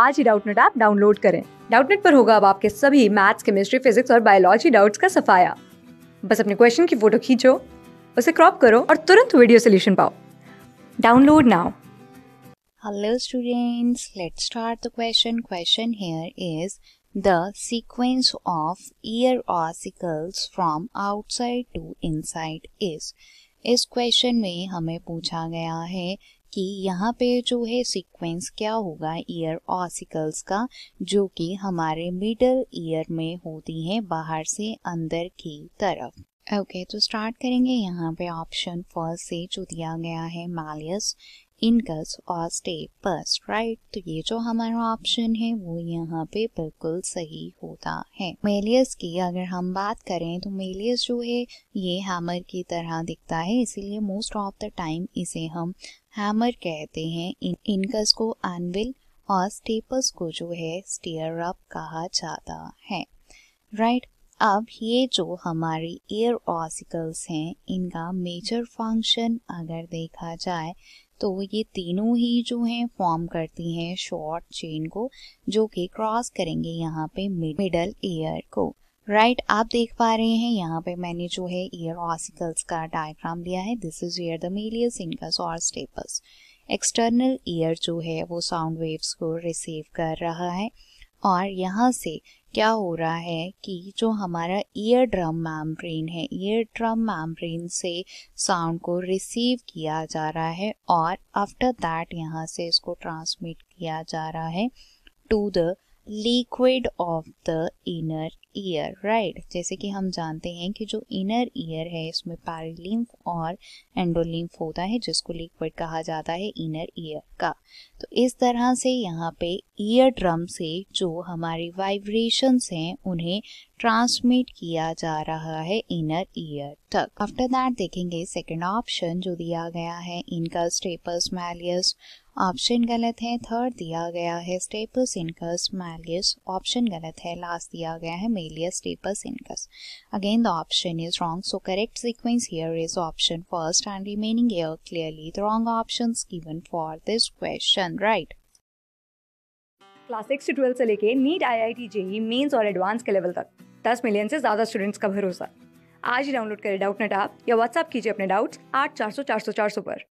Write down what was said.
आज ही Doubtnut app download करें डाउटनेट पर होगा अब आपके सभी मैथ्स केमिस्ट्री फिजिक्स और बायोलॉजी डाउट्स का सफाया बस अपने क्वेश्चन की फोटो खींचो उसे क्रॉप करो और तुरंत वीडियो सोल्यूशन पाओ download now hello students let's start the question question here is the sequence of ear ossicles from outside to inside is इस क्वेश्चन में हमें पूछा गया है कि यहाँ पे जो है सीक्वेंस क्या होगा ईयर ऑसिकल्स का जो कि हमारे मिडल ईयर में होती हैं बाहर से अंदर की तरफ ओके okay, तो स्टार्ट करेंगे यहाँ पे ऑप्शन फर्स्ट से जो दिया गया है मालियस इनकस और स्टे पर्स राइट तो ये जो हमारा ऑप्शन है वो यहाँ पे बिल्कुल सही होता है मेलियस की अगर हम बात करें तो मेलियस जो है ये हैमर की तरह दिखता है इसीलिए मोस्ट ऑफ द टाइम इसे हम हैमर कहते हैं इनकस को एनविल और स्टेपस को जो है स्टेयर अप कहा जाता है राइट right? अब ये जो हमारी ईयर ऑसिकल्स हैं इनका मेजर फंक्शन अगर देखा जाए तो ये तीनों ही जो हैं फॉर्म करती हैं शॉर्ट चेन को जो कि क्रॉस करेंगे यहाँ पे मिडल ईयर को राइट right, आप देख पा रहे हैं यहाँ पे मैंने जो है ईयर ऑसिकल्स का डायग्राम लिया है this is ear the malleus incus और स्टेपस एक्सटर्नल ईयर जो है वो साउंड वेव्स को रिसीव कर रहा है और यहाँ से क्या हो रहा है कि जो हमारा ईयर ड्रम मैम्ब्रेन है ईयर ड्रम मैम्ब्रेन से साउंड को रिसीव किया जा रहा है और आफ्टर दैट यहाँ से इसको ट्रांसमिट किया जा रहा है to the liquid of the inner ear right जैसे कि हम जानते हैं कि जो इनर ईयर है इसमें पैरालिम्फ और एंडोलिम्फ होता है जिसको लिक्विड कहा जाता है इनर ईयर का तो इस तरह से यहाँ पे ईयर ड्रम से जो हमारी वाइब्रेशंस हैं उन्हें ट्रांसमिट किया जा रहा है इनर ईयर तक आफ्टर दैट देखेंगे सेकेंड ऑप्शन जो दिया गया है इनका स्टेपस मैलियस ऑप्शन गलत है थर्ड दिया गया है स्टेपस इनकस मैलियस ऑप्शन गलत है लास्ट दिया गया है malleus stapes incus again the option is wrong so correct sequence here is option first and remaining here clearly the wrong option given for this question right class six से twelfth से लेके NEET I I T JEE mains और advance के level तक दस million से ज़्यादा students का भरोसा आज ही डाउनलोड करें डाउट नेट आप या व्हाट्सअप कीजिए अपने डाउट्स आठ चार सौ चार सौ चार सौ पर